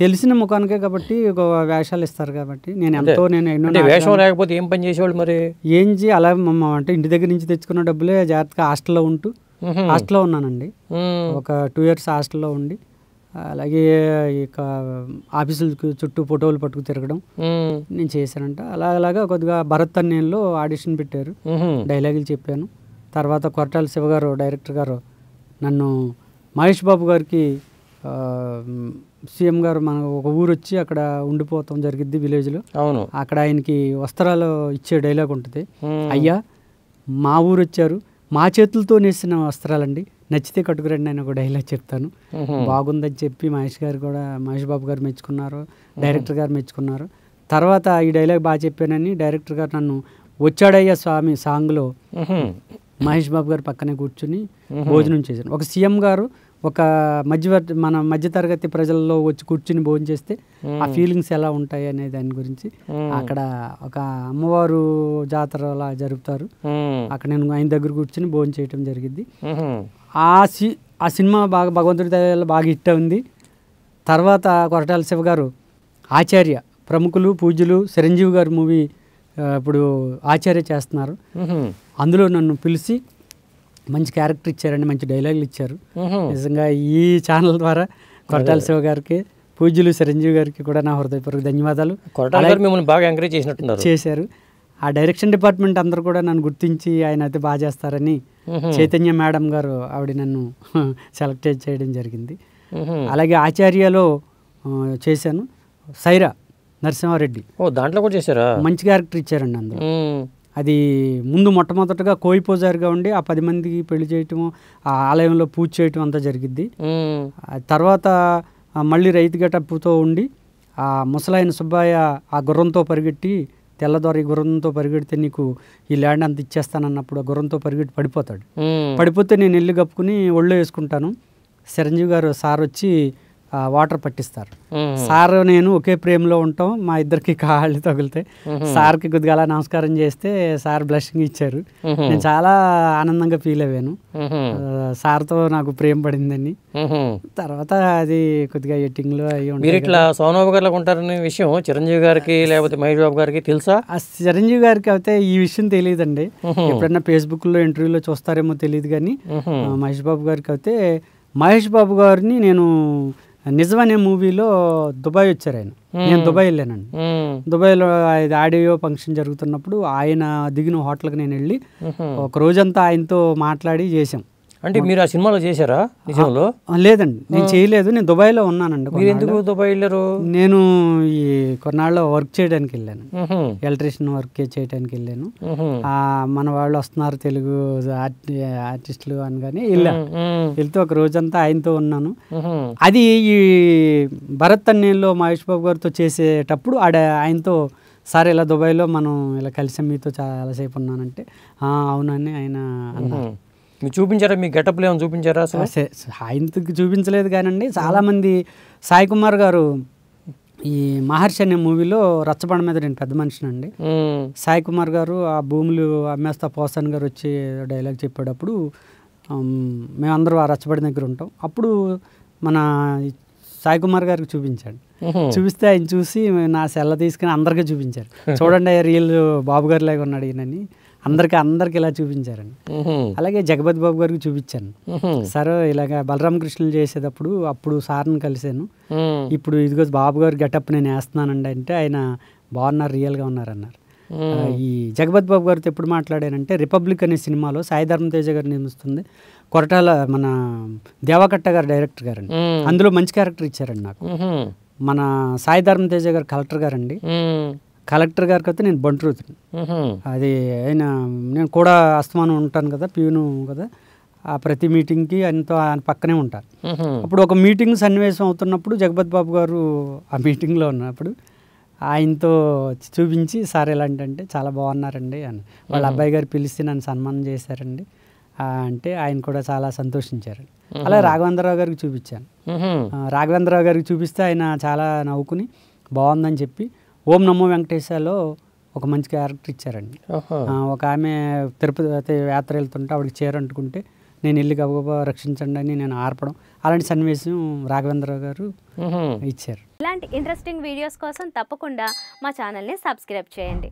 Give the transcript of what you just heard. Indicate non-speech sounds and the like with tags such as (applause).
తెలిసిన ముఖానికే కాబట్టి ఒక వేషాలు ఇస్తారు కాబట్టి నేను ఎంతో నేను వేషం లేకపోతే ఏం పని చేసేవాళ్ళు మరి ఏం చే అలా అంటే ఇంటి దగ్గర నుంచి తెచ్చుకున్న డబ్బులే జాగ్రత్తగా హాస్టల్లో ఉంటూ హాస్టల్లో ఉన్నానండి ఒక టూ ఇయర్స్ హాస్టల్లో ఉండి అలాగే ఇక ఆఫీసుల చుట్టూ ఫోటోలు పట్టుకు తిరగడం నేను చేశానంట అలా అలాగా కొద్దిగా భరత్ అన్నేలో ఆడిషన్ పెట్టారు డైలాగులు చెప్పాను తర్వాత కొరటాల శివ గారు డైరెక్టర్ గారు నన్ను మహేష్ బాబు గారికి సీఎం గారు మన ఒక ఊరు వచ్చి అక్కడ ఉండిపోతాం జరిగింది విలేజ్లో అవును అక్కడ ఆయనకి వస్త్రాలు ఇచ్చే డైలాగ్ ఉంటుంది అయ్యా మా ఊరు వచ్చారు మా చేతులతో నేసిన వస్త్రాలండి నచ్చితే కట్టుకురండి నేను ఒక డైలాగ్ చెప్తాను బాగుందని చెప్పి మహేష్ గారు కూడా మహేష్ బాబు గారు మెచ్చుకున్నారు డైరెక్టర్ గారు మెచ్చుకున్నారు తర్వాత ఈ డైలాగ్ బాగా చెప్పానని డైరెక్టర్ గారు నన్ను వచ్చాడయ్యా స్వామి సాంగ్లో మహేష్ బాబు గారు పక్కనే కూర్చుని భోజనం చేశాను ఒక సీఎం గారు ఒక మధ్య మన మధ్యతరగతి ప్రజల్లో వచ్చి కూర్చుని భోజనం చేస్తే ఆ ఫీలింగ్స్ ఎలా ఉంటాయి అనే దాని గురించి అక్కడ ఒక అమ్మవారు జాతర అలా జరుపుతారు అక్కడ నేను ఆయన దగ్గర కూర్చుని భోజనం చేయటం జరిగింది ఆ సి ఆ సినిమా బాగా భగవంతుడి దయలో బాగా హిట్ ఉంది తర్వాత కొరటాల శివ గారు ఆచార్య ప్రముఖులు పూజలు చిరంజీవి గారు మూవీ ఇప్పుడు ఆచార్య చేస్తున్నారు అందులో నన్ను పిలిచి మంచి క్యారెక్టర్ ఇచ్చారండి మంచి డైలాగులు ఇచ్చారు నిజంగా ఈ ఛానల్ ద్వారా కొరటాల శివ గారికి పూజ్యులు చిరంజీవి గారికి కూడా నా హృదయపూర్వక ధన్యవాదాలు మిమ్మల్ని బాగా ఎంకరేజ్ చేసినట్టున్నారు చేశారు ఆ డైరెక్షన్ డిపార్ట్మెంట్ అందరు కూడా నన్ను గుర్తించి ఆయన అయితే బాగా చేస్తారని చైతన్య మేడం గారు ఆవిడ నన్ను సెలెక్ట్ (laughs) చేయడం జరిగింది అలాగే ఆచార్యలో చేశాను సైరా నరసింహారెడ్డి ఓ దాంట్లో కూడా చేశారా మంచి క్యారెక్టర్ ఇచ్చారండి అందులో అది ముందు మొట్టమొదటగా కోయి పూజారిగా ఉండి ఆ పది మందికి పెళ్లి చేయటం ఆ ఆలయంలో పూజ చేయటం అంతా జరిగింది తర్వాత మళ్ళీ రైతు గటప్పుతో ఉండి ఆ ముసలాయన సుబ్బయ్య ఆ గుర్రంతో పరిగెట్టి తెల్లదొర ఈ గుర్రంతో పరిగెడితే నీకు ఈ ల్యాండ్ అంత ఇచ్చేస్తానన్నప్పుడు ఆ గుర్రంతో పరిగెట్టి పడిపోతాడు పడిపోతే నేను ఇల్లు కప్పుకుని ఒళ్ళు వేసుకుంటాను చిరంజీవి గారు సార్ వచ్చి వాటర్ పట్టిస్తారు సార్ నేను ఒకే ప్రేమలో ఉంటాం మా ఇద్దరికి కాళ్ళు తగులుతాయి సార్కి కొద్దిగా అలా నమస్కారం చేస్తే సార్ బ్లషింగ్ ఇచ్చారు నేను చాలా ఆనందంగా ఫీల్ అయ్యాను సార్తో నాకు ప్రేమ పడిందని తర్వాత అది కొద్దిగా ఎట్టింగ్లో అయ్యి మీరు ఇట్లా సోనబాబు గారు ఉంటారనే విషయం చిరంజీవి గారికి లేకపోతే మహేష్ బాబు గారికి తెలుసా చిరంజీవి గారికి అయితే ఈ విషయం తెలియదండి ఎప్పుడన్నా ఫేస్బుక్లో ఇంటర్వ్యూలో చూస్తారేమో తెలియదు కానీ మహేష్ బాబు గారికి అయితే మహేష్ బాబు గారిని నేను నిజం అనే మూవీలో దుబాయ్ వచ్చారు ఆయన నేను దుబాయ్ వెళ్ళానండి దుబాయ్లో ఇది ఆడియో ఫంక్షన్ జరుగుతున్నప్పుడు ఆయన దిగిన హోటల్కి నేను వెళ్ళి ఒక రోజంతా ఆయనతో మాట్లాడి చేశాం అంటే మీరు ఆ సినిమాలో చేశారా నిజంలో లేదండి నేను చేయలేదు నేను దుబాయ్లో ఉన్నానండి మీరు ఎందుకు దుబాయ్ వెళ్ళారు నేను ఈ కొన్నాళ్ళు వర్క్ చేయడానికి వెళ్ళాను ఎలక్ట్రీషియన్ వర్క్ చేయడానికి వెళ్ళాను మన వాళ్ళు వస్తున్నారు తెలుగు ఆర్టిస్టులు అని కానీ వెళ్ళాను వెళ్తే ఒక రోజంతా ఆయనతో ఉన్నాను అది ఈ భరత్ అన్నేలో మహేష్ బాబు గారితో చేసేటప్పుడు ఆడ ఆయనతో సార్ ఇలా దుబాయ్లో మనం ఇలా కలిసి మీతో చాలాసేపు ఉన్నానంటే అవునని ఆయన అన్నారు మీరు చూపించారా మీ గెటప్లు ఏమైనా చూపించారా అసలు ఆయనకి చూపించలేదు కానండి చాలామంది సాయి కుమార్ గారు ఈ మహర్షి అనే మూవీలో రచ్చబండ మీద నేను పెద్ద మనిషినండి సాయి కుమార్ గారు ఆ భూములు అమ్మేస్తా పోసాన్ గారు వచ్చి డైలాగ్ చెప్పేటప్పుడు మేమందరూ ఆ రచ్చబడి దగ్గర ఉంటాం అప్పుడు మన సాయి కుమార్ గారికి చూపించాడు చూపిస్తే ఆయన చూసి నా సెల్ల తీసుకుని అందరికీ చూపించారు (laughs) చూడండి రియల్ బాబు గారి లాగా ఉన్నాడు ఈయనని అందరికి అందరికి ఇలా చూపించారండి అలాగే జగపతి బాబు గారికి చూపించాను సార్ ఇలాగ బలరామకృష్ణులు చేసేటప్పుడు అప్పుడు సార్ని కలిశాను ఇప్పుడు ఇదిగో బాబు గారు గెటప్ నేను వేస్తున్నానండి అంటే ఆయన బాగున్నారు రియల్గా ఉన్నారన్నారు ఈ జగపతి బాబు గారితో ఎప్పుడు మాట్లాడానంటే రిపబ్లిక్ అనే సినిమాలో సాయి తేజ గారు నిర్మిస్తుంది కొరటాల మన దేవకట్ట గారు డైరెక్టర్ గారండి అందులో మంచి క్యారెక్టర్ ఇచ్చారండి నాకు మన సాయి తేజ గారు కలెక్టర్ గారండి కలెక్టర్ గారికి అయితే నేను బంట్రూతుని అది ఆయన నేను కూడా అస్తమానం ఉంటాను కదా పీను కదా ఆ ప్రతి మీటింగ్కి ఆయనతో ఆయన పక్కనే ఉంటాను అప్పుడు ఒక మీటింగ్ సన్నివేశం అవుతున్నప్పుడు జగపతి బాబు గారు ఆ మీటింగ్లో ఉన్నప్పుడు ఆయనతో చూపించి సార్ ఎలాంటంటే అంటే చాలా బాగున్నారండి అని వాళ్ళ అబ్బాయి గారు పిలిస్తే నన్ను సన్మానం చేశారండి అంటే ఆయన కూడా చాలా సంతోషించారు అలా రాఘవేంద్రరావు గారికి చూపించాను రాఘవేంద్రరావు గారికి చూపిస్తే ఆయన చాలా నవ్వుకుని బాగుందని చెప్పి ఓం నమో వెంకటేశాలో ఒక మంచి క్యారెక్టర్ ఇచ్చారండి ఒక ఆమె తిరుపతి యాత్ర వెళ్తుంటే ఆవిడకి చీర అంటుకుంటే నేను వెళ్ళి గబగబా రక్షించండి అని నేను ఆర్పడం అలాంటి సన్నివేశం రాఘవేంద్రరావు గారు ఇచ్చారు ఇలాంటి ఇంట్రెస్టింగ్ వీడియోస్ కోసం తప్పకుండా మా ఛానల్ని సబ్స్క్రైబ్ చేయండి